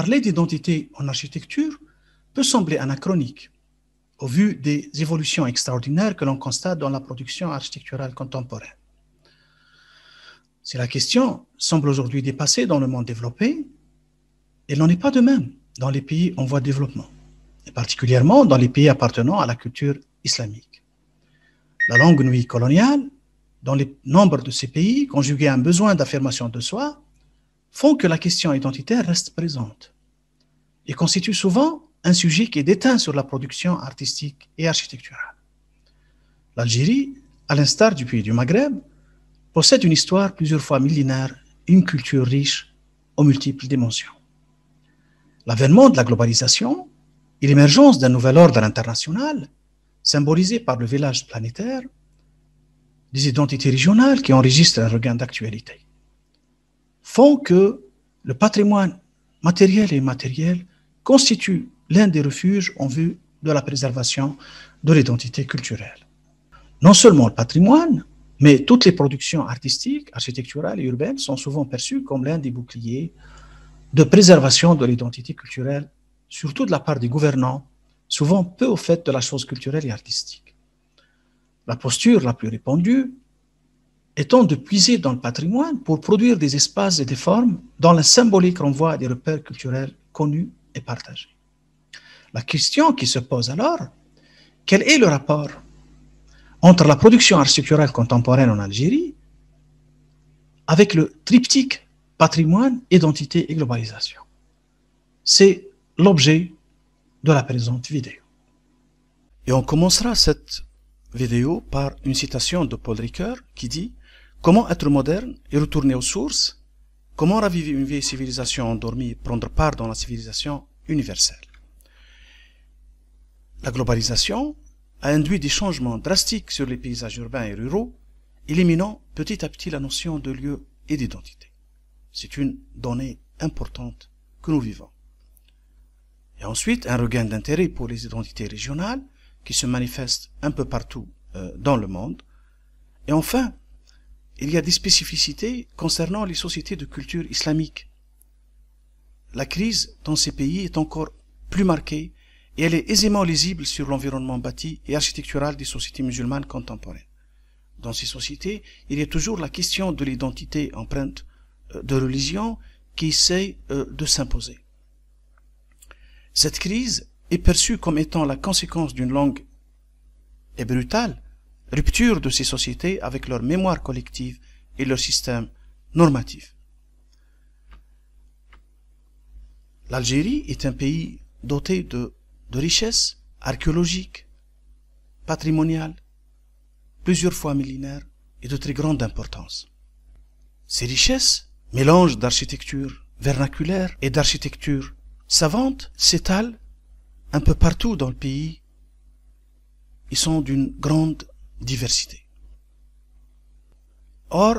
parler d'identité en architecture peut sembler anachronique au vu des évolutions extraordinaires que l'on constate dans la production architecturale contemporaine. Si la question semble aujourd'hui dépassée dans le monde développé, elle n'en est pas de même dans les pays en voie de développement, et particulièrement dans les pays appartenant à la culture islamique. La longue nuit coloniale, dans les nombres de ces pays, conjuguée un besoin d'affirmation de soi, font que la question identitaire reste présente et constitue souvent un sujet qui est déteint sur la production artistique et architecturale. L'Algérie, à l'instar du pays du Maghreb, possède une histoire plusieurs fois millénaire, une culture riche aux multiples dimensions. L'avènement de la globalisation et l'émergence d'un nouvel ordre international, symbolisé par le village planétaire, des identités régionales qui enregistrent un regain d'actualité font que le patrimoine matériel et immatériel constitue l'un des refuges en vue de la préservation de l'identité culturelle. Non seulement le patrimoine, mais toutes les productions artistiques, architecturales et urbaines sont souvent perçues comme l'un des boucliers de préservation de l'identité culturelle, surtout de la part des gouvernants, souvent peu au fait de la chose culturelle et artistique. La posture la plus répandue étant de puiser dans le patrimoine pour produire des espaces et des formes dans la symbolique renvoie à des repères culturels connus et partagés. La question qui se pose alors, quel est le rapport entre la production architecturale contemporaine en Algérie avec le triptyque patrimoine, identité et globalisation C'est l'objet de la présente vidéo. Et on commencera cette vidéo par une citation de Paul Ricoeur qui dit Comment être moderne et retourner aux sources Comment raviver une vieille civilisation endormie et prendre part dans la civilisation universelle La globalisation a induit des changements drastiques sur les paysages urbains et ruraux, éliminant petit à petit la notion de lieu et d'identité. C'est une donnée importante que nous vivons. Et ensuite, un regain d'intérêt pour les identités régionales qui se manifeste un peu partout euh, dans le monde. Et enfin, il y a des spécificités concernant les sociétés de culture islamique. La crise dans ces pays est encore plus marquée et elle est aisément lisible sur l'environnement bâti et architectural des sociétés musulmanes contemporaines. Dans ces sociétés, il y a toujours la question de l'identité empreinte euh, de religion qui essaie euh, de s'imposer. Cette crise est perçue comme étant la conséquence d'une langue et brutale rupture de ces sociétés avec leur mémoire collective et leur système normatif. L'Algérie est un pays doté de, richesses archéologiques, patrimoniales, plusieurs fois millénaires et de très grande importance. Ces richesses, mélange d'architecture vernaculaire et d'architecture savante, s'étalent un peu partout dans le pays. Ils sont d'une grande diversité. Or,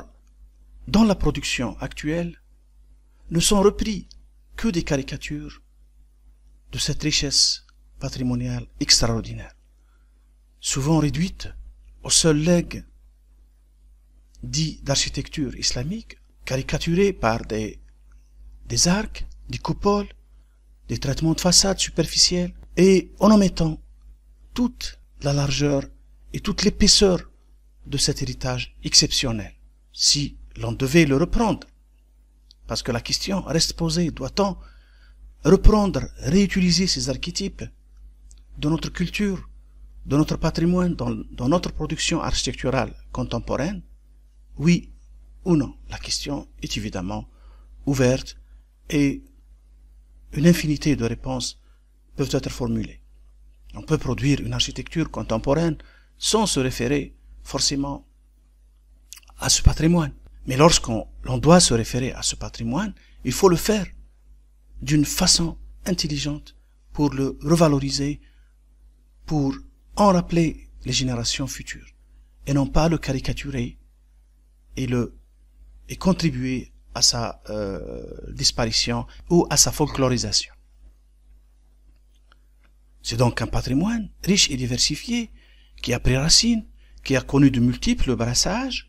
dans la production actuelle, ne sont repris que des caricatures de cette richesse patrimoniale extraordinaire, souvent réduite au seul legs dit d'architecture islamique, caricaturée par des, des arcs, des coupoles, des traitements de façade superficiels, et en omettant toute la largeur et toute l'épaisseur de cet héritage exceptionnel, si l'on devait le reprendre. Parce que la question reste posée, doit-on reprendre, réutiliser ces archétypes de notre culture, de notre patrimoine, dans, notre production architecturale contemporaine Oui ou non La question est évidemment ouverte et une infinité de réponses peuvent être formulées. On peut produire une architecture contemporaine sans se référer forcément à ce patrimoine. Mais lorsqu'on doit se référer à ce patrimoine, il faut le faire d'une façon intelligente pour le revaloriser, pour en rappeler les générations futures, et non pas le caricaturer et le et contribuer à sa euh, disparition ou à sa folklorisation. C'est donc un patrimoine riche et diversifié qui a pris racine, qui a connu de multiples brassages.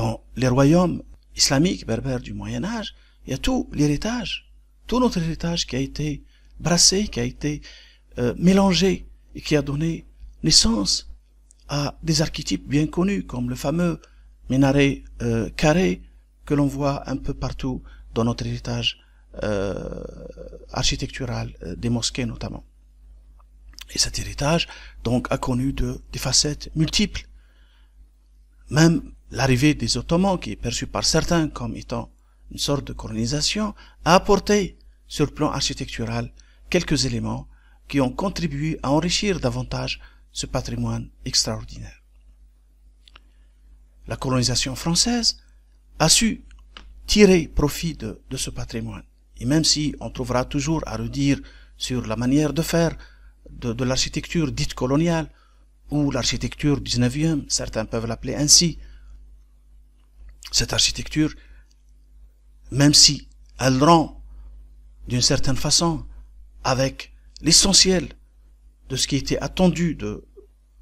Dans les royaumes islamiques berbères du Moyen Âge, il y a tout l'héritage, tout notre héritage qui a été brassé, qui a été euh, mélangé et qui a donné naissance à des archétypes bien connus comme le fameux minaret euh, carré que l'on voit un peu partout dans notre héritage euh, architectural des mosquées notamment. Et cet héritage, donc, a connu des facettes multiples. Même l'arrivée des Ottomans, qui est perçue par certains comme étant une sorte de colonisation, a apporté, sur le plan architectural, quelques éléments qui ont contribué à enrichir davantage ce patrimoine extraordinaire. La colonisation française a su tirer profit de ce patrimoine. Et même si on trouvera toujours à redire sur la manière de faire, de, l'architecture dite coloniale ou l'architecture 19e, certains peuvent l'appeler ainsi. Cette architecture, même si elle rend d'une certaine façon avec l'essentiel de ce qui était attendu de,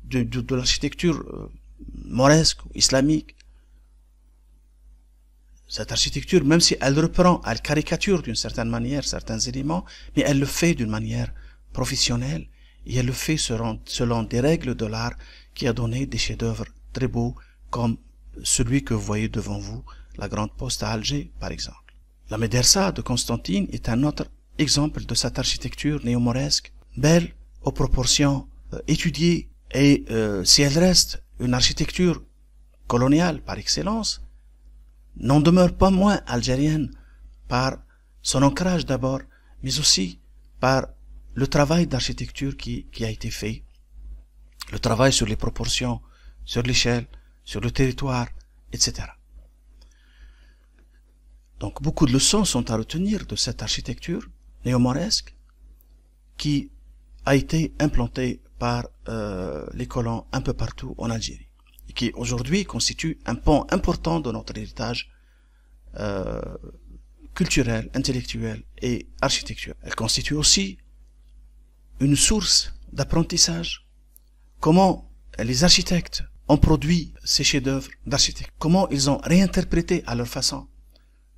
de, l'architecture euh, moresque islamique, cette architecture, même si elle reprend, elle caricature d'une certaine manière certains éléments, mais elle le fait d'une manière professionnelle et elle le fait selon des règles de l'art qui a donné des chefs-d'œuvre très beaux comme celui que vous voyez devant vous, la Grande Poste à Alger par exemple. La Médersa de Constantine est un autre exemple de cette architecture néo-mauresque, belle aux proportions euh, étudiées et euh, si elle reste une architecture coloniale par excellence, n'en demeure pas moins algérienne par son ancrage d'abord, mais aussi par le travail d'architecture qui, a été fait, le travail sur les proportions, sur l'échelle, sur le territoire, etc. Donc beaucoup de leçons sont à retenir de cette architecture néo-mauresque qui a été implantée par euh, les colons un peu partout en Algérie et qui aujourd'hui constitue un pont important de notre héritage euh, culturel, intellectuel et architectural. Elle constitue aussi une source d'apprentissage. Comment les architectes ont produit ces chefs-d'œuvre d'architectes. Comment ils ont réinterprété à leur façon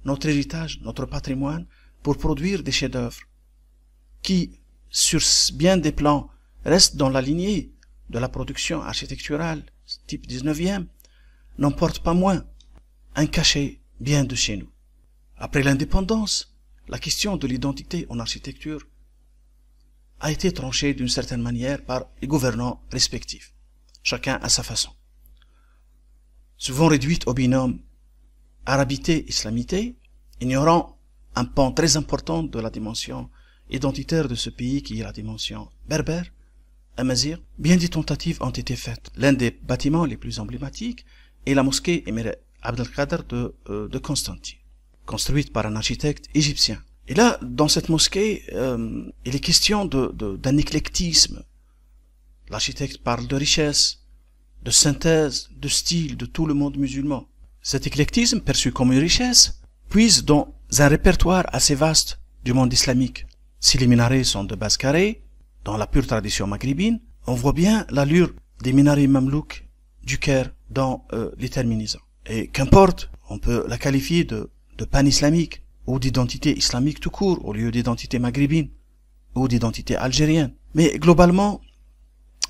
notre héritage, notre patrimoine, pour produire des chefs-d'œuvre qui, sur bien des plans, restent dans la lignée de la production architecturale type 19e, n'emporte pas moins un cachet bien de chez nous. Après l'indépendance, la question de l'identité en architecture a été tranché d'une certaine manière par les gouvernants respectifs, chacun à sa façon. Souvent réduite au binôme arabité-islamité, ignorant un pan très important de la dimension identitaire de ce pays qui est la dimension berbère, amazir, bien des tentatives ont été faites. L'un des bâtiments les plus emblématiques est la mosquée Emir Abdelkader euh, de Constantine, construite par un architecte égyptien et là, dans cette mosquée, euh, il est question d'un de, éclectisme. L'architecte parle de richesse, de synthèse, de style de tout le monde musulman. Cet éclectisme, perçu comme une richesse, puise dans un répertoire assez vaste du monde islamique. Si les minarets sont de base carrée, dans la pure tradition maghrébine, on voit bien l'allure des minarets mamelouks du Caire dans euh, les Et qu'importe, on peut la qualifier de, de pan-islamique ou d'identité islamique tout court au lieu d'identité maghrébine ou d'identité algérienne. Mais globalement,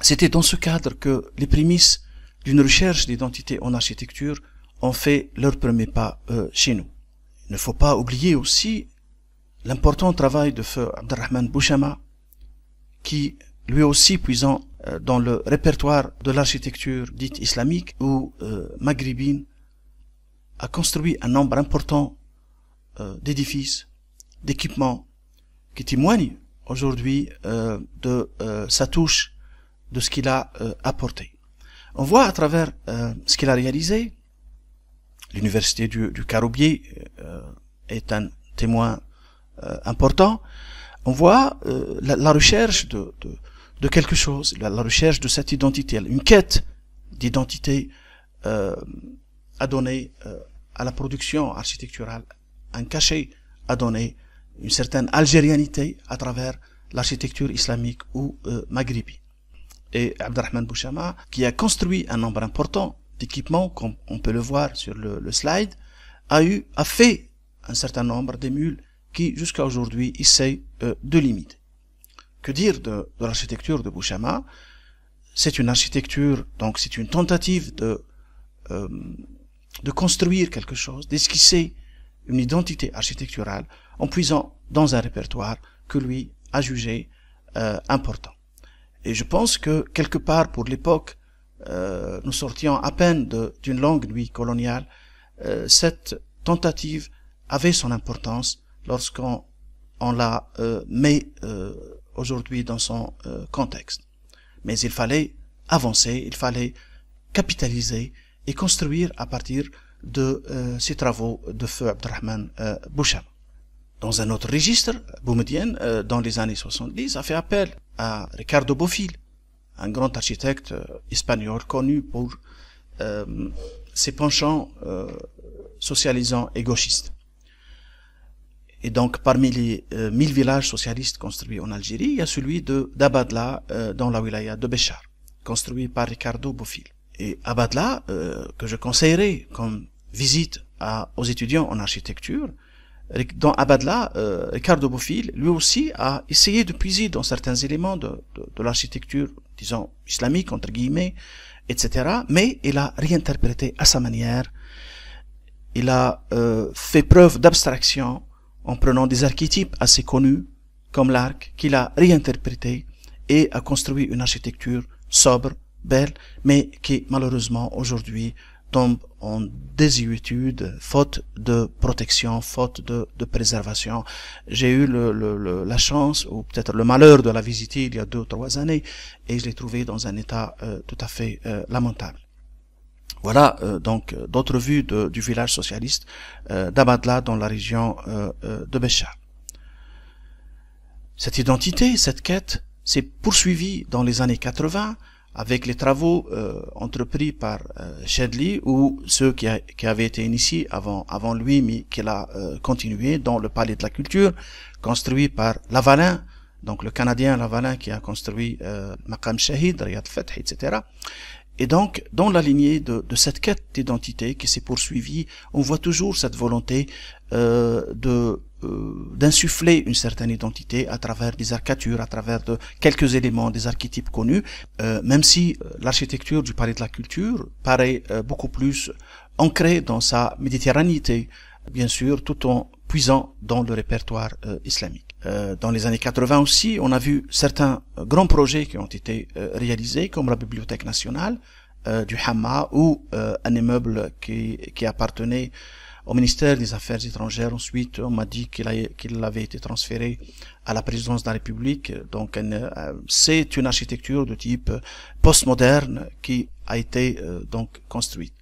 c'était dans ce cadre que les prémices d'une recherche d'identité en architecture ont fait leur premier pas euh, chez nous. Il ne faut pas oublier aussi l'important travail de feu Abdelrahman Bouchama, qui lui aussi puisant euh, dans le répertoire de l'architecture dite islamique ou euh, maghrébine, a construit un nombre important euh, d'édifices, d'équipements qui témoignent aujourd'hui euh, de euh, sa touche, de ce qu'il a apporté. On voit à travers ce qu'il a réalisé, l'université du, du Caroubier est un témoin important, on voit la, recherche de, quelque chose, la, la, recherche de cette identité, une quête d'identité à donner à la production architecturale un cachet a donné une certaine algérianité à travers l'architecture islamique ou euh, maghribi. Et Abdelrahman Bouchama, qui a construit un nombre important d'équipements, comme on peut le voir sur le, slide, a eu, a fait un certain nombre d'émules qui, jusqu'à aujourd'hui, essayent euh, de limiter. Que dire de, l'architecture de Bouchama C'est une architecture, donc c'est une tentative de, euh, de construire quelque chose, d'esquisser une identité architecturale en puisant dans un répertoire que lui a jugé euh, important. Et je pense que quelque part pour l'époque, euh, nous sortions à peine d'une longue nuit coloniale, euh, cette tentative avait son importance lorsqu'on on la met aujourd'hui dans son contexte. Mais il fallait avancer, il fallait capitaliser et construire à partir de ses euh, ces travaux de feu Abdelrahman euh, Boucham. Dans un autre registre, Boumedienne, euh, dans les années 70, a fait appel à Ricardo Bofill, un grand architecte euh, espagnol connu pour ses penchants socialisants et gauchistes. Et donc, parmi les mille 1000 villages socialistes construits en Algérie, il y a celui de d'Abadla dans la wilaya de Béchar, construit par Ricardo Bofill. Et Abadla, que je conseillerais comme visite à, aux étudiants en architecture, dans Abadla, euh, Ricardo Bofill, lui aussi, a essayé de puiser dans certains éléments de, de, l'architecture, disons, islamique, entre guillemets, etc. Mais il a réinterprété à sa manière. Il a euh, fait preuve d'abstraction en prenant des archétypes assez connus, comme l'arc, qu'il a réinterprété et a construit une architecture sobre, belle, mais qui malheureusement aujourd'hui tombe en désuétude, faute de protection, faute de, de préservation. J'ai eu le, la chance, ou peut-être le malheur de la visiter il y a deux ou trois années, et je l'ai trouvé dans un état euh, tout à fait euh, lamentable. Voilà euh, donc d'autres vues de, du village socialiste d'Abadla dans la région de Béchar. Cette identité, cette quête s'est poursuivie dans les années 80 avec les travaux euh, entrepris par euh, Shedley ou ceux qui, avaient été initiés avant, avant lui mais qu'il a euh, continué dans le palais de la culture construit par Lavalin donc le Canadien Lavalin qui a construit euh, Maqam Shahid, Riyad Feth, etc. Et donc, dans la lignée de, cette quête d'identité qui s'est poursuivie, on voit toujours cette volonté euh, de euh, d'insuffler une certaine identité à travers des arcatures, à travers de quelques éléments, des archétypes connus, euh, même si l'architecture du palais de la culture paraît beaucoup plus ancrée dans sa méditerranéité, bien sûr, tout en puisant dans le répertoire islamique. Euh, dans les années 80 aussi, on a vu certains euh, grands projets qui ont été euh, réalisés, comme la Bibliothèque nationale du Hama ou un immeuble qui, qui appartenait au ministère des Affaires étrangères. Ensuite, on m'a dit qu'il avait été transféré à la présidence de la République. Donc, c'est une architecture de type postmoderne qui a été donc construite.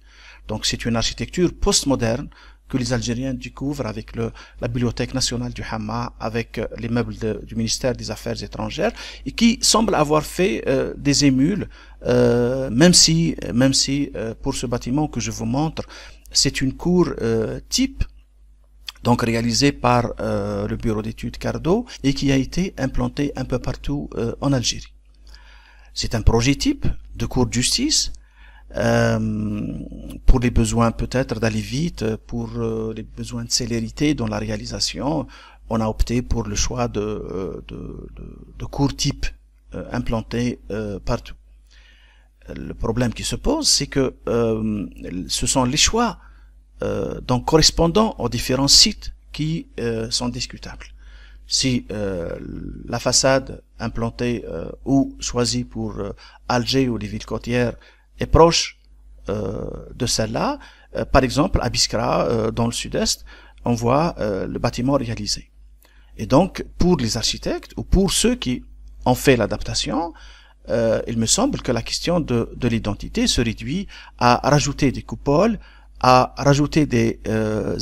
Donc, c'est une architecture postmoderne que les Algériens découvrent avec le, la Bibliothèque nationale du Hama, avec euh, les meubles du ministère des Affaires étrangères, et qui semble avoir fait euh, des émules, euh, même si, même si pour ce bâtiment que je vous montre, c'est une cour type, donc réalisée par le bureau d'études Cardo, et qui a été implantée un peu partout en Algérie. C'est un projet type de cour de justice, euh, pour les besoins peut-être d'aller vite, pour euh, les besoins de célérité dans la réalisation, on a opté pour le choix de, euh, de, de, de cours types implantés partout. Le problème qui se pose, c'est que ce sont les choix donc correspondant aux différents sites qui sont discutables si la façade implantée ou choisie pour Alger ou les villes côtières est proche euh, de celle-là. Euh, par exemple, à Biskra, euh, dans le sud-est, on voit le bâtiment réalisé. Et donc, pour les architectes ou pour ceux qui ont fait l'adaptation, il me semble que la question de, de l'identité se réduit à rajouter des coupoles, à rajouter des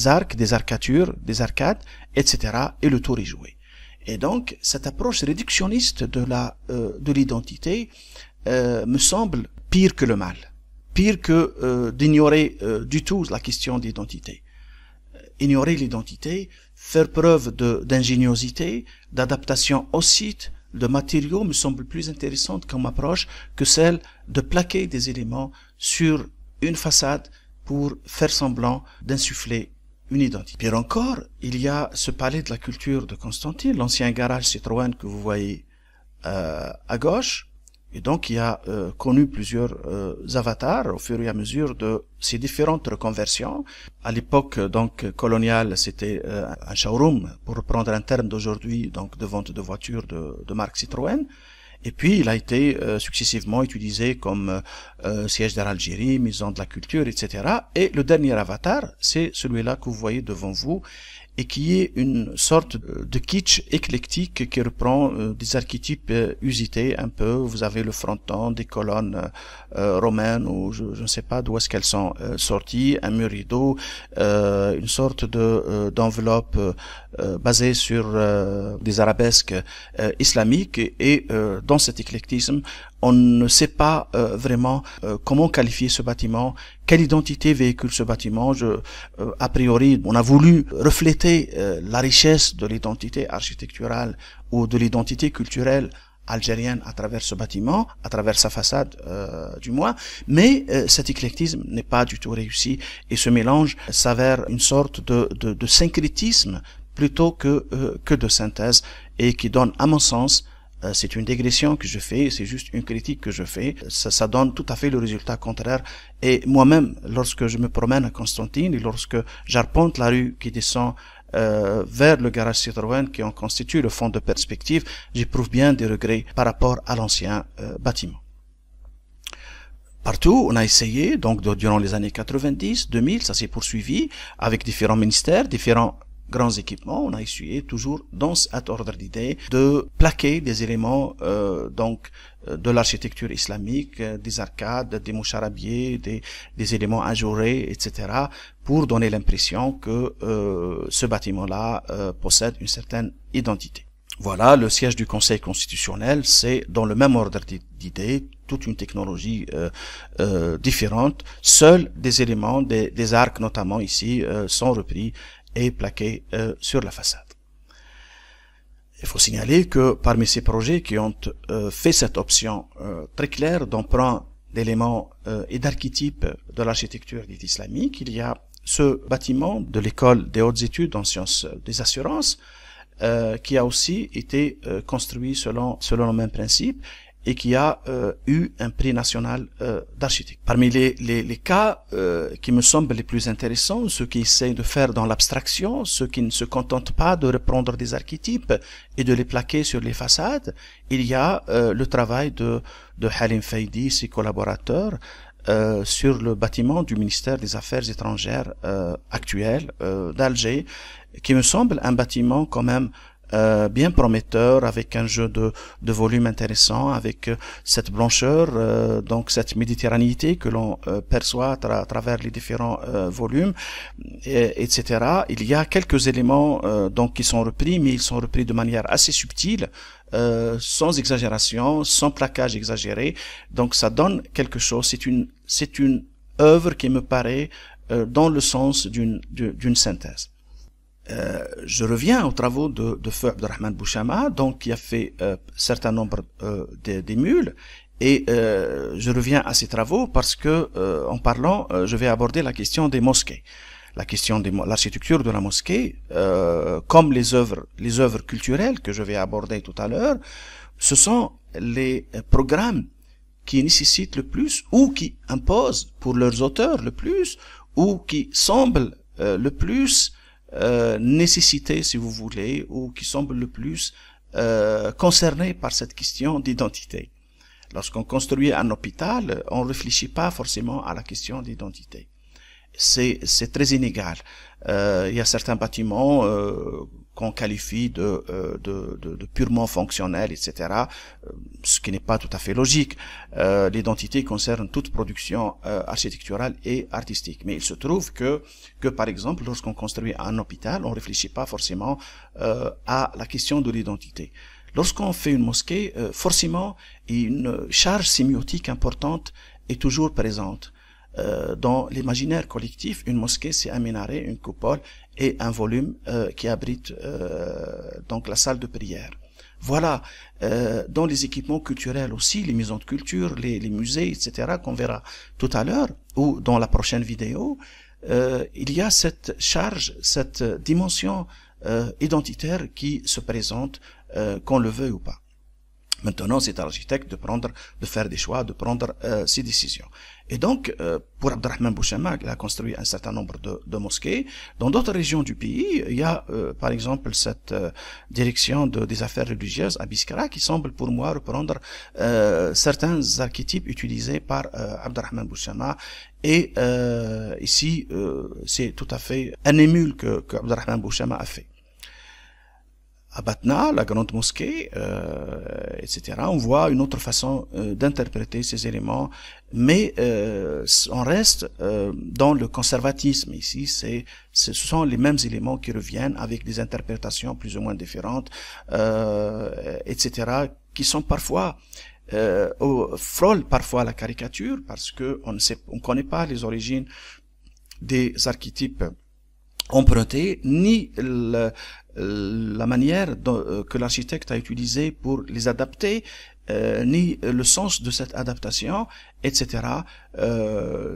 arcs, des arcatures, des arcades, etc. Et le tour est joué. Et donc, cette approche réductionniste de la de l'identité me semble pire que le mal, pire que euh, d'ignorer euh, du tout la question d'identité. Ignorer l'identité, faire preuve d'ingéniosité, d'adaptation au site, de matériaux me semble plus intéressante comme approche que celle de plaquer des éléments sur une façade pour faire semblant d'insuffler une identité. Pire encore, il y a ce palais de la culture de Constantine, l'ancien garage Citroën que vous voyez euh, à gauche, et donc, il a euh, connu plusieurs euh, avatars au fur et à mesure de ces différentes reconversions. À l'époque donc coloniale, c'était euh, un showroom, pour reprendre un terme d'aujourd'hui, donc de vente de voitures de, de marque Citroën. Et puis, il a été successivement utilisé comme siège d'Algérie, maison de la culture, etc. Et le dernier avatar, c'est celui-là que vous voyez devant vous et qui est une sorte euh, de kitsch éclectique qui reprend euh, des archétypes euh, usités un peu. Vous avez le fronton, des colonnes romaines ou je, ne sais pas d'où est-ce qu'elles sont sorties, un mur rideau, une sorte de d'enveloppe basée sur des arabesques islamiques et dans cet éclectisme on ne sait pas euh, vraiment euh, comment qualifier ce bâtiment, quelle identité véhicule ce bâtiment. Je, euh, a priori, on a voulu refléter la richesse de l'identité architecturale ou de l'identité culturelle algérienne à travers ce bâtiment, à travers sa façade du moins, mais cet éclectisme n'est pas du tout réussi et ce mélange s'avère une sorte de, de, syncrétisme plutôt que, que de synthèse et qui donne à mon sens euh, c'est une dégression que je fais, c'est juste une critique que je fais. Ça, donne tout à fait le résultat contraire. Et moi-même, lorsque je me promène à Constantine et lorsque j'arpente la rue qui descend euh, vers le garage Citroën qui en constitue le fond de perspective, j'éprouve bien des regrets par rapport à l'ancien euh, bâtiment. Partout, on a essayé, donc durant les années 90, 2000, ça s'est poursuivi avec différents ministères, différents grands équipements, on a essayé toujours dans cet ordre d'idées de plaquer des éléments euh, donc euh, de l'architecture islamique, euh, des arcades, des moucharabiers, des, des éléments ajourés, etc., pour donner l'impression que ce bâtiment-là possède une certaine identité. Voilà, le siège du Conseil constitutionnel, c'est dans le même ordre d'idées, toute une technologie différente. Seuls des éléments, des, arcs notamment ici, sont repris plaqué euh, sur la façade. Il faut signaler que parmi ces projets qui ont euh, fait cette option euh, très claire d'emprunt d'éléments et d'archétypes de l'architecture dite islamique, il y a ce bâtiment de l'école des hautes études en sciences des assurances qui a aussi été construit selon, selon le même principe et qui a euh, eu un prix national euh, d'architecte. Parmi les, les, les cas euh, qui me semblent les plus intéressants, ceux qui essayent de faire dans l'abstraction, ceux qui ne se contentent pas de reprendre des archétypes et de les plaquer sur les façades, il y a euh, le travail de, de Halim Faidi, ses collaborateurs, euh, sur le bâtiment du ministère des Affaires étrangères euh, actuel euh, d'Alger, qui me semble un bâtiment quand même euh, bien prometteur, avec un jeu de, de volume intéressant, avec euh, cette blancheur, euh, donc cette méditerranéité que l'on perçoit à, travers les différents volumes, et, etc. Il y a quelques éléments donc qui sont repris, mais ils sont repris de manière assez subtile. sans exagération, sans plaquage exagéré. Donc ça donne quelque chose. C'est une c'est une œuvre qui me paraît dans le sens d'une d'une synthèse. Euh, je reviens aux travaux de, de Feu Abdelrahman Bouchama, donc qui a fait un euh, certain nombre euh, mules, et euh, je reviens à ces travaux parce que, en parlant, je vais aborder la question des mosquées, la question de l'architecture de la mosquée, comme les œuvres, les œuvres culturelles que je vais aborder tout à l'heure, ce sont les programmes qui nécessitent le plus ou qui imposent pour leurs auteurs le plus ou qui semblent le plus euh, nécessité, si vous voulez, ou qui semble le plus euh, par cette question d'identité. Lorsqu'on construit un hôpital, on ne réfléchit pas forcément à la question d'identité. C'est très inégal. Euh, il y a certains bâtiments euh, qu'on qualifie euh, de, de, purement fonctionnel, etc., euh, ce qui n'est pas tout à fait logique. Euh, l'identité concerne toute production architecturale et artistique. Mais il se trouve que, que par exemple, lorsqu'on construit un hôpital, on ne réfléchit pas forcément à la question de l'identité. Lorsqu'on fait une mosquée, forcément, une charge sémiotique importante est toujours présente. dans l'imaginaire collectif, une mosquée, c'est un minaret, une coupole et un volume euh, qui abrite euh, donc la salle de prière. Voilà, euh, dans les équipements culturels aussi, les maisons de culture, les, musées, etc., qu'on verra tout à l'heure ou dans la prochaine vidéo, il y a cette charge, cette dimension identitaire qui se présente, qu'on le veuille ou pas. Maintenant, c'est à l'architecte de prendre, de faire des choix, de prendre ses décisions. Et donc, euh, pour Abdelrahman Bouchama, il a construit un certain nombre de, mosquées. Dans d'autres régions du pays, il y a euh, par exemple cette euh, direction de, des affaires religieuses à Biskra qui semble pour moi reprendre certains archétypes utilisés par Abdelrahman Bouchama. Et ici, c'est tout à fait un émule que, que Abdelrahman Bouchama a fait à Batna, la grande mosquée, euh, etc. On voit une autre façon euh, d'interpréter ces éléments, mais euh, on reste dans le conservatisme. Ici, c'est ce sont les mêmes éléments qui reviennent avec des interprétations plus ou moins différentes, etc. qui sont parfois euh, frôlent parfois la caricature parce que on ne sait, on connaît pas les origines des archétypes emprunté, ni euh, la manière euh, que l'architecte a utilisé pour les adapter, euh, ni le sens de cette adaptation, etc.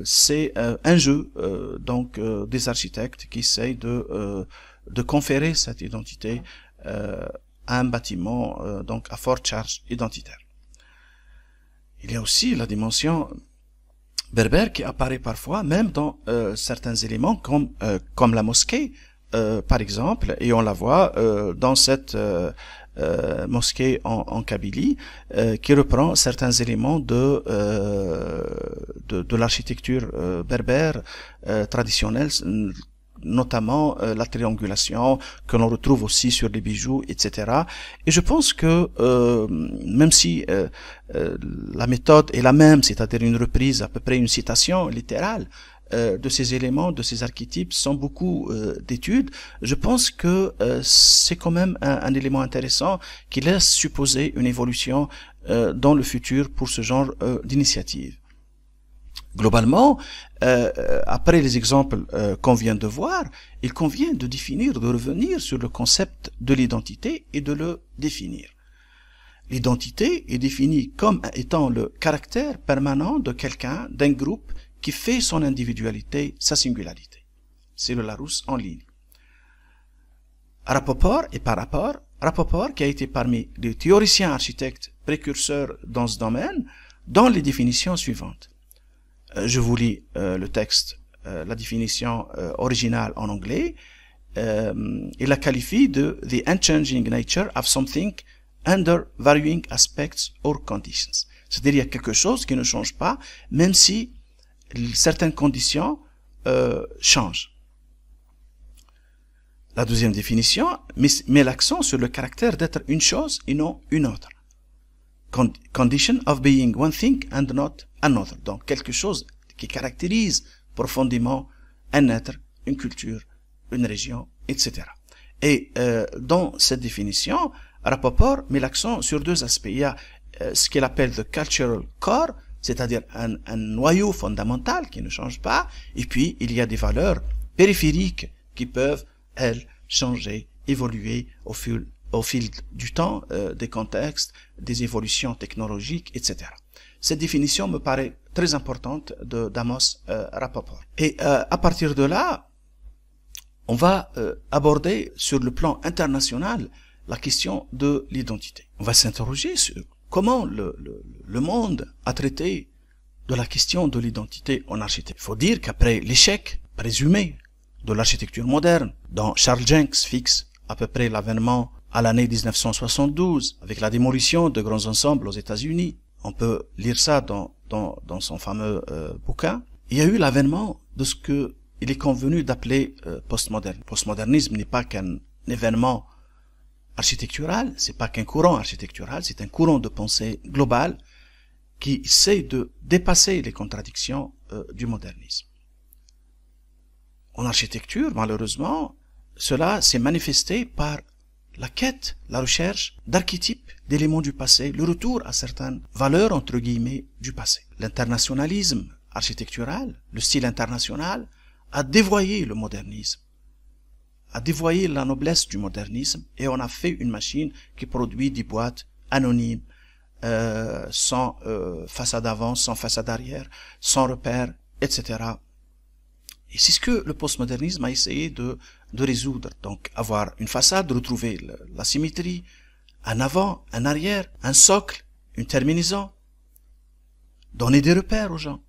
c'est un jeu donc des architectes qui essayent de, de conférer cette identité à un bâtiment donc à forte charge identitaire. Il y a aussi la dimension berbère qui apparaît parfois même dans euh, certains éléments comme, euh, comme la mosquée, euh, par exemple, et on la voit dans cette mosquée en, Kabylie qui reprend certains éléments de, de, de l'architecture berbère traditionnelle notamment euh, la triangulation que l'on retrouve aussi sur les bijoux, etc. Et je pense que euh, même si euh, la méthode est la même, c'est-à-dire une reprise, à peu près une citation littérale, de ces éléments, de ces archétypes, sans beaucoup d'études, je pense que c'est quand même un, élément intéressant qui laisse supposer une évolution dans le futur pour ce genre d'initiative. Globalement, euh, après les exemples euh, qu'on vient de voir, il convient de définir, de revenir sur le concept de l'identité et de le définir. L'identité est définie comme étant le caractère permanent de quelqu'un, d'un groupe, qui fait son individualité, sa singularité. C'est le Larousse en ligne. rapport et par rapport, Rappoport qui a été parmi les théoriciens architectes précurseurs dans ce domaine, dans les définitions suivantes. Euh, je vous lis euh, le texte, euh, la définition originale en anglais. il la qualifie de the unchanging nature of something under varying aspects or conditions. C'est-à-dire qu'il y a quelque chose qui ne change pas, même si certaines conditions changent. La deuxième définition met l'accent sur le caractère d'être une chose et non une autre. condition of being one thing and not un autre. Donc quelque chose qui caractérise profondément un être, une culture, une région, etc. Et euh, dans cette définition, Rapoport met l'accent sur deux aspects. Il y a euh, ce qu'il appelle le cultural core, c'est-à-dire un, noyau fondamental qui ne change pas, et puis il y a des valeurs périphériques qui peuvent, elles, changer, évoluer au fil, au fil du temps, euh, des contextes, des évolutions technologiques, etc. Cette définition me paraît très importante de Damos euh, Rapoport. Et euh, à partir de là, on va euh, aborder sur le plan international la question de l'identité. On va s'interroger sur comment le, le, le, monde a traité de la question de l'identité en architecture. Il faut dire qu'après l'échec présumé de l'architecture moderne, dont Charles Jenks fixe à peu près l'avènement à l'année 1972, avec la démolition de grands ensembles aux États-Unis, on peut lire ça dans, dans, dans son fameux euh, bouquin, il y a eu l'avènement de ce que il est convenu d'appeler euh, postmoderne. Postmodernisme n'est pas qu'un événement architectural, c'est pas qu'un courant architectural, c'est un courant de pensée global qui essaie de dépasser les contradictions euh, du modernisme. En architecture, malheureusement, cela s'est manifesté par la quête, la recherche d'archétypes, d'éléments du passé, le retour à certaines valeurs, entre guillemets, du passé. L'internationalisme architectural, le style international, a dévoyé le modernisme, a dévoyé la noblesse du modernisme, et on a fait une machine qui produit des boîtes anonymes, euh, sans euh, façade avant, sans façade arrière, sans repère, etc., et c'est ce que le postmodernisme a essayé de, de résoudre. Donc avoir une façade, retrouver la symétrie, un avant, un arrière, un socle, une terminaison, donner des repères aux gens.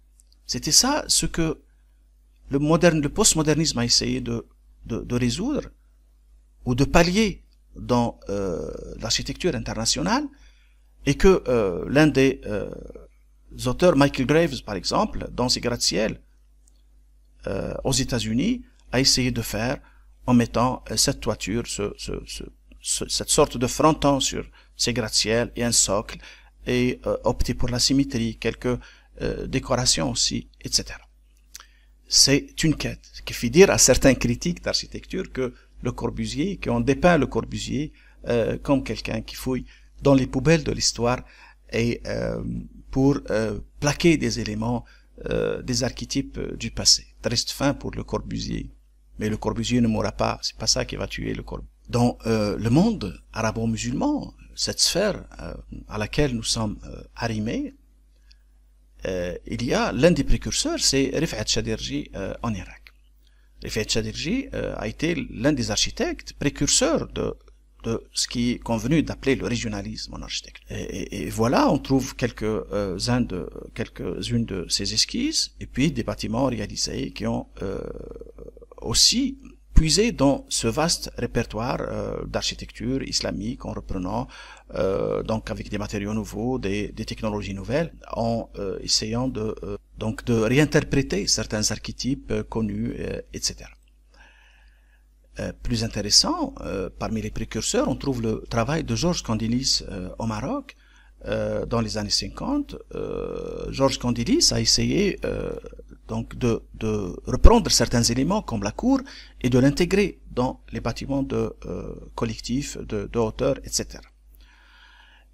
C'était ça ce que le, moderne, le postmodernisme a essayé de, de, de résoudre ou de pallier dans euh, l'architecture internationale et que euh, l'un des euh, auteurs, Michael Graves par exemple, dans ses gratte-ciel, euh, aux États-Unis a essayé de faire en mettant euh, cette toiture, ce, ce, cette sorte de fronton sur ces gratte ciel et un socle, et opté euh, opter pour la symétrie, quelques décorations aussi, etc. C'est une quête qui fit dire à certains critiques d'architecture que le Corbusier, qu'on dépeint le Corbusier comme quelqu'un qui fouille dans les poubelles de l'histoire et pour plaquer des éléments, des archétypes du passé triste fin pour le Corbusier. Mais le Corbusier ne mourra pas, c'est pas ça qui va tuer le Corbusier. Dans euh, le monde arabo-musulman, cette sphère euh, à laquelle nous sommes euh, arrimés, il y a l'un des précurseurs, c'est Rifat Shadirji en Irak. Rifat Shadirji a été l'un des architectes précurseurs de ce qui est convenu d'appeler le régionalisme en architecture. Et, voilà, on trouve quelques euh, de quelques-unes de ces esquisses et puis des bâtiments réalisés qui ont euh, aussi puisé dans ce vaste répertoire euh, d'architecture islamique en reprenant donc avec des matériaux nouveaux, des, des technologies nouvelles, en essayant de donc de réinterpréter certains archétypes connus, etc. Euh, plus intéressant, euh, parmi les précurseurs, on trouve le travail de Georges Candilis euh, au Maroc dans les années 50. Georges Candilis a essayé de, reprendre certains éléments comme la cour et de l'intégrer dans les bâtiments de collectifs, de, hauteur, etc.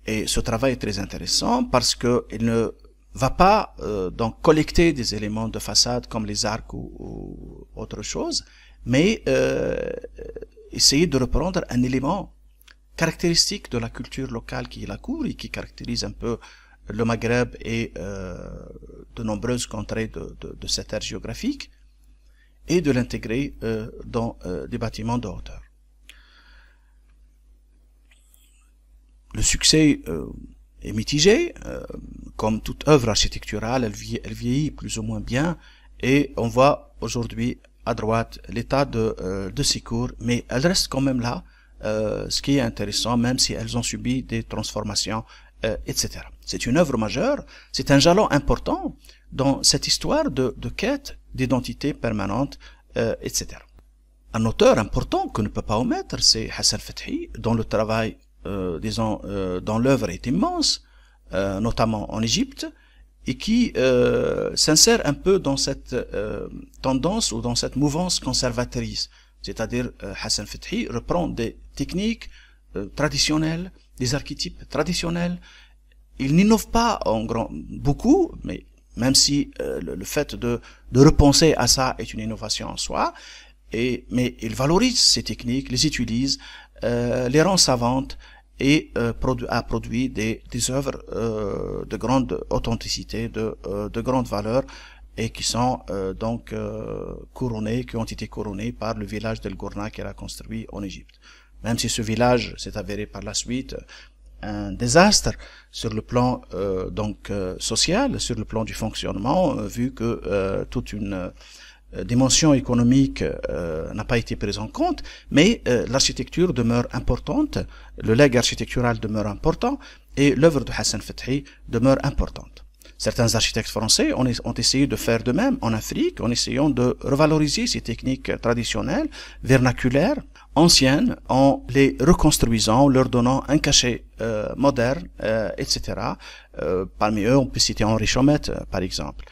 Et ce travail est très intéressant parce qu'il ne va pas donc collecter des éléments de façade comme les arcs ou autre chose, mais euh, essayer de reprendre un élément caractéristique de la culture locale qui est la cour et qui caractérise un peu le Maghreb et euh, de nombreuses contrées de, cette aire géographique, et de l'intégrer euh, dans des bâtiments de hauteur. Le succès est mitigé, comme toute œuvre architecturale, elle, elle vieillit plus ou moins bien, et on voit aujourd'hui à droite l'état de, euh, de mais elles restent quand même là, euh, ce qui est intéressant, même si elles ont subi des transformations, euh, etc. C'est une œuvre majeure, c'est un jalon important dans cette histoire de, de quête d'identité permanente, euh, etc. Un auteur important que ne peut pas omettre, c'est Hassan Fethi, dont le travail, disons, dans l'œuvre est immense, notamment en Égypte, et qui euh, s'insère un peu dans cette euh, tendance ou dans cette mouvance conservatrice. C'est-à-dire euh, Hassan Fethi reprend des techniques euh, traditionnelles, des archétypes traditionnels. Il n'innove pas en grand, beaucoup, mais même si euh, le, le, fait de, de repenser à ça est une innovation en soi, et, mais il valorise ces techniques, les utilise, les rend savantes, et euh, a produit des, des œuvres euh, de grande authenticité, de, euh, de grande valeur et qui sont euh, donc couronnées, qui ont été couronnées par le village d'El Gourna qu'elle a construit en Égypte. Même si ce village s'est avéré par la suite un désastre sur le plan donc social, sur le plan du fonctionnement, vu que toute une euh, dimension économique euh, n'a pas été prise en compte, mais euh, l'architecture demeure importante, le legs architectural demeure important et l'œuvre de Hassan Fethi demeure importante. Certains architectes français ont, ont essayé de faire de même en Afrique en essayant de revaloriser ces techniques traditionnelles, vernaculaires, anciennes, en les reconstruisant, leur donnant un cachet moderne, etc. parmi eux, on peut citer Henri Chaumette, par exemple.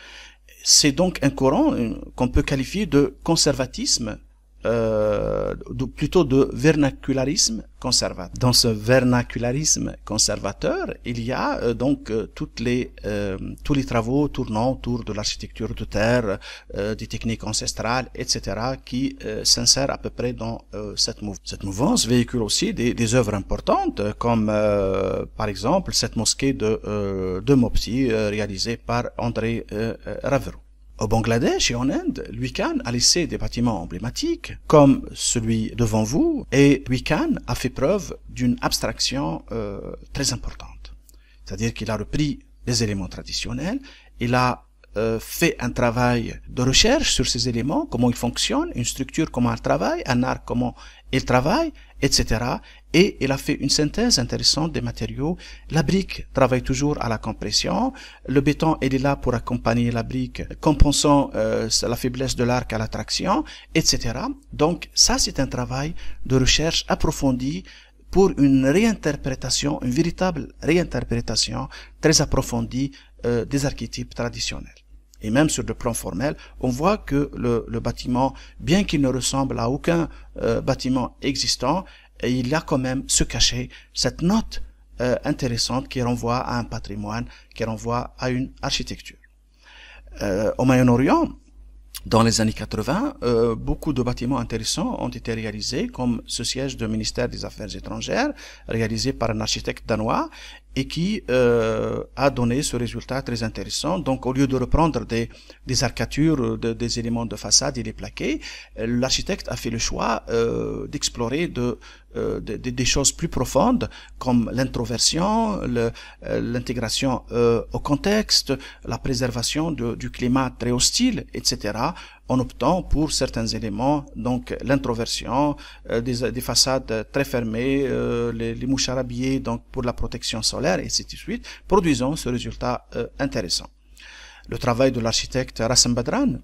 C'est donc un courant euh, qu'on peut qualifier de conservatisme euh, plutôt de vernacularisme conservateur. Dans ce vernacularisme conservateur, il y a euh, donc euh, toutes les, euh, tous les travaux tournant autour de l'architecture de terre, des techniques ancestrales, etc., qui s'insèrent à peu près dans cette mouvance. Cette mouvance véhicule aussi des, des œuvres importantes, comme par exemple cette mosquée de, de Mopsi réalisée par André Ravero. Au Bangladesh et en Inde, l'UICAN a laissé des bâtiments emblématiques, comme celui devant vous, et l'UICAN a fait preuve d'une abstraction euh, très importante. C'est-à-dire qu'il a repris des éléments traditionnels, il a euh, fait un travail de recherche sur ces éléments, comment ils fonctionnent, une structure, comment elle travaille, un art, comment il travaille, etc et il a fait une synthèse intéressante des matériaux. La brique travaille toujours à la compression. Le béton, est là pour accompagner la brique, compensant euh, la faiblesse de l'arc à la traction, etc. Donc ça, c'est un travail de recherche approfondie pour une réinterprétation, une véritable réinterprétation très approfondie euh, des archétypes traditionnels. Et même sur le plan formel, on voit que le, bâtiment, bien qu'il ne ressemble à aucun euh, bâtiment existant, il il a quand même se cacher cette note euh, intéressante qui renvoie à un patrimoine, qui renvoie à une architecture. Euh, au Moyen-Orient, dans les années 80, euh, beaucoup de bâtiments intéressants ont été réalisés, comme ce siège du ministère des Affaires étrangères, réalisé par un architecte danois, et qui euh, a donné ce résultat très intéressant. Donc, au lieu de reprendre des, des arcatures, des éléments de façade et les plaquer, euh, l'architecte a fait le choix euh, d'explorer de, euh, des choses plus profondes comme l'introversion, l'intégration au contexte, la préservation du climat très hostile, etc en optant pour certains éléments, donc l'introversion, euh, des, des, façades très fermées, euh, les, les mouches donc pour la protection solaire, et ainsi de suite, produisant ce résultat euh, intéressant. Le travail de l'architecte Rassam Badran,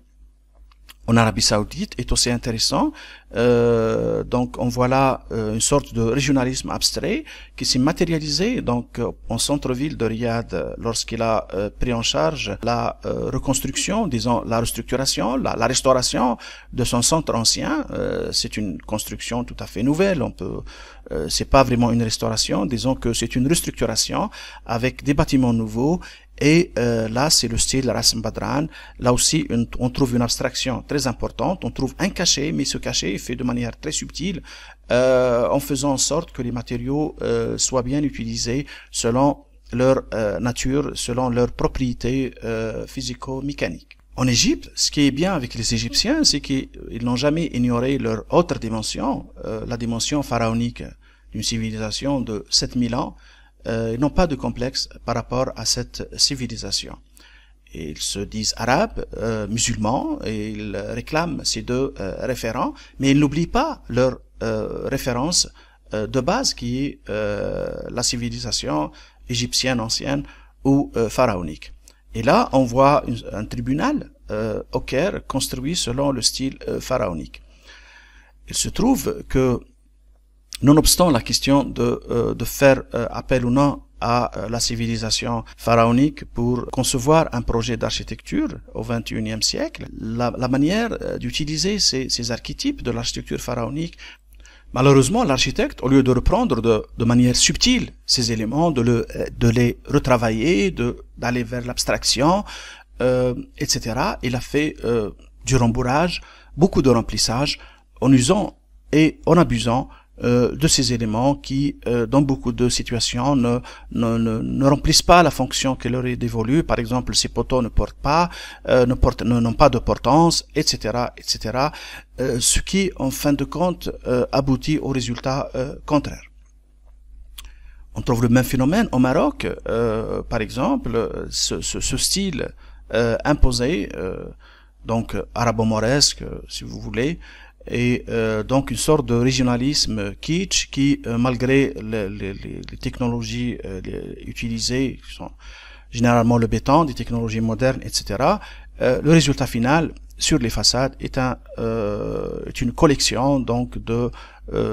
en Arabie Saoudite est aussi intéressant. Euh, donc on voit là euh, une sorte de régionalisme abstrait qui s'est matérialisé donc euh, en centre-ville de Riyad lorsqu'il a pris en charge la reconstruction, disons la restructuration, la, la, restauration de son centre ancien. c'est une construction tout à fait nouvelle. On peut, c'est pas vraiment une restauration, disons que c'est une restructuration avec des bâtiments nouveaux et euh, là, c'est le style Rasm Badran. Là aussi, on trouve une abstraction très importante. On trouve un cachet, mais ce cachet est fait de manière très subtile, euh, en faisant en sorte que les matériaux euh, soient bien utilisés selon leur euh, nature, selon leurs propriétés euh, physico-mécaniques. En Égypte, ce qui est bien avec les Égyptiens, c'est qu'ils n'ont jamais ignoré leur autre dimension, la dimension pharaonique d'une civilisation de 7000 ans, euh, n'ont pas de complexe par rapport à cette civilisation. Ils se disent arabes, euh, musulmans, et ils réclament ces deux euh, référents, mais ils n'oublient pas leur euh, référence de base qui est la civilisation égyptienne ancienne ou pharaonique. Et là, on voit un tribunal au Caire construit selon le style pharaonique. Il se trouve que Nonobstant la question de, euh, de faire euh, appel ou non à euh, la civilisation pharaonique pour concevoir un projet d'architecture au XXIe siècle, la, manière d'utiliser ces, ces archétypes de l'architecture pharaonique Malheureusement, l'architecte, au lieu de reprendre de, de manière subtile ces éléments, de, le, de les retravailler, d'aller vers l'abstraction, etc., il a fait du rembourrage, beaucoup de remplissage, en usant et en abusant euh, de ces éléments qui, euh, dans beaucoup de situations, ne, ne, ne, remplissent pas la fonction qui leur est dévolue. Par exemple, ces poteaux ne portent pas, euh, ne portent, n'ont pas de portance, etc., etc. ce qui, en fin de compte, aboutit au résultat contraire. On trouve le même phénomène au Maroc, par exemple, ce, ce, ce style imposé, donc arabo-mauresque, si vous voulez, et euh, donc une sorte de régionalisme kitsch qui, euh, malgré les, technologies euh, utilisées, qui sont généralement le béton, des technologies modernes, etc., le résultat final sur les façades est, un, est une collection donc de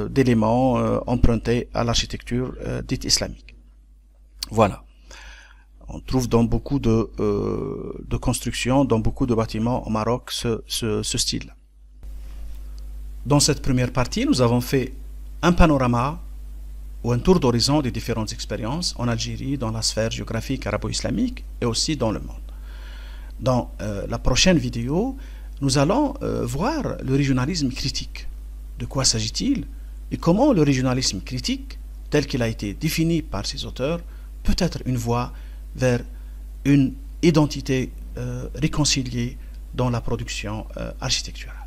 d'éléments empruntés à l'architecture dite islamique. Voilà. On trouve dans beaucoup de, de constructions, dans beaucoup de bâtiments au Maroc, ce, ce, ce style. -là. Dans cette première partie, nous avons fait un panorama ou un tour d'horizon des différentes expériences en Algérie, dans la sphère géographique arabo-islamique et aussi dans le monde. Dans euh, la prochaine vidéo, nous allons euh, voir le régionalisme critique. De quoi s'agit-il et comment le régionalisme critique, tel qu'il a été défini par ses auteurs, peut être une voie vers une identité euh, réconciliée dans la production architecturale.